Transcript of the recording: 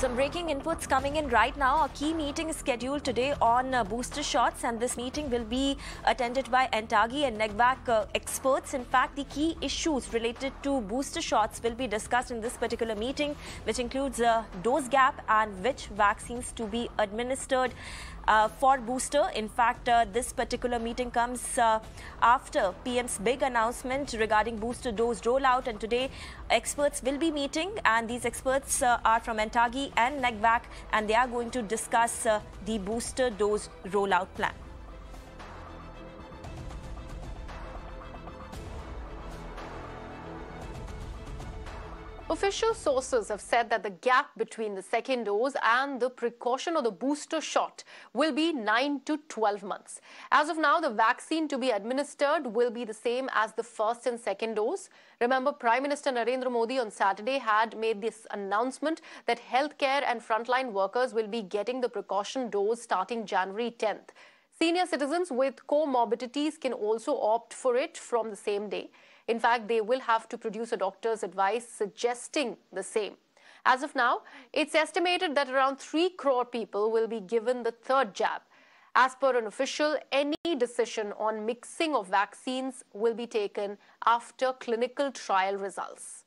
Some breaking inputs coming in right now. A key meeting is scheduled today on uh, booster shots and this meeting will be attended by Entagi and NEGVAC uh, experts. In fact, the key issues related to booster shots will be discussed in this particular meeting which includes a dose gap and which vaccines to be administered. Uh, for booster. In fact, uh, this particular meeting comes uh, after PM's big announcement regarding booster dose rollout. And today, experts will be meeting, and these experts uh, are from Entagi and NECVAC, and they are going to discuss uh, the booster dose rollout plan. Official sources have said that the gap between the second dose and the precaution or the booster shot will be 9 to 12 months. As of now, the vaccine to be administered will be the same as the first and second dose. Remember, Prime Minister Narendra Modi on Saturday had made this announcement that healthcare and frontline workers will be getting the precaution dose starting January 10th. Senior citizens with comorbidities can also opt for it from the same day. In fact, they will have to produce a doctor's advice suggesting the same. As of now, it's estimated that around 3 crore people will be given the third jab. As per an official, any decision on mixing of vaccines will be taken after clinical trial results.